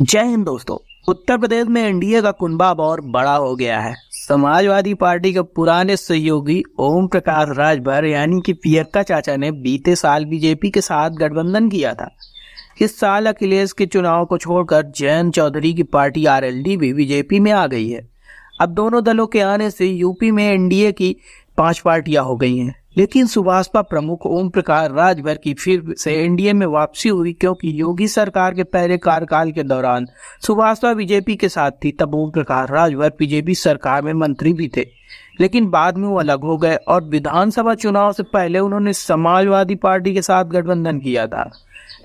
जय हिंद दोस्तों उत्तर प्रदेश में एनडीए का कुंबा और बड़ा हो गया है समाजवादी पार्टी के पुराने सहयोगी ओम प्रकाश राजभर यानी कि पियक्का चाचा ने बीते साल बीजेपी के साथ गठबंधन किया था इस साल अखिलेश के चुनाव को छोड़कर जयंत चौधरी की पार्टी आरएलडी भी बीजेपी में आ गई है अब दोनों दलों के आने से यूपी में एनडीए की पांच पार्टियां हो गई हैं लेकिन सुभाषपा प्रमुख ओम प्रकाश राजभर की फिर से एनडीए में वापसी हुई क्योंकि योगी सरकार के पहले कार्यकाल के दौरान सुभाषपा बीजेपी के साथ थी तब ओम प्रकाश राजभर बीजेपी सरकार में मंत्री भी थे लेकिन बाद में वो अलग हो गए और विधानसभा चुनाव से पहले उन्होंने समाजवादी पार्टी के साथ गठबंधन किया था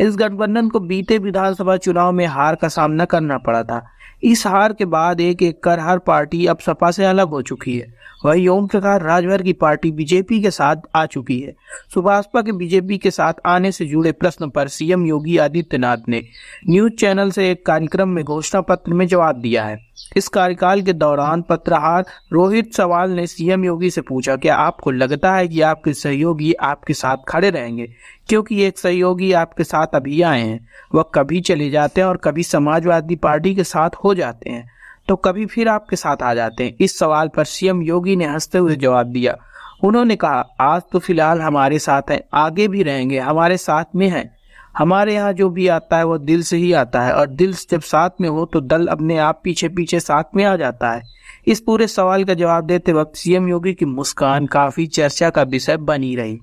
इस गठबंधन को बीते विधानसभा चुनाव में हार का सामना करना पड़ा था इस हार के बाद एक एक कर हर पार्टी अब सपा से अलग हो चुकी है वही ओम प्रकाश राजभर की पार्टी बीजेपी के साथ आ चुकी है सुभाषपा के बीजेपी के साथ आने से जुड़े प्रश्न पर सीएम योगी आदित्यनाथ ने न्यूज चैनल से एक कार्यक्रम में घोषणा पत्र में जवाब दिया है इस कार्यकाल के दौरान पत्रकार रोहित सवाल ने सीएम योगी से पूछा कि आपको लगता है कि आपके सहयोगी आपके साथ खड़े रहेंगे क्योंकि एक सहयोगी आपके साथ अभी आए हैं वह कभी चले जाते हैं और कभी समाजवादी पार्टी के साथ हो जाते हैं तो कभी फिर आपके साथ आ जाते हैं इस सवाल पर सीएम योगी ने हंसते हुए जवाब दिया उन्होंने कहा आज तो फिलहाल हमारे साथ हैं आगे भी रहेंगे हमारे साथ में हैं हमारे यहाँ जो भी आता है वो दिल से ही आता है और दिल जब साथ में हो तो दल अपने आप पीछे पीछे साथ में आ जाता है इस पूरे सवाल का जवाब देते वक्त सीएम योगी की मुस्कान काफी चर्चा का विषय बनी रही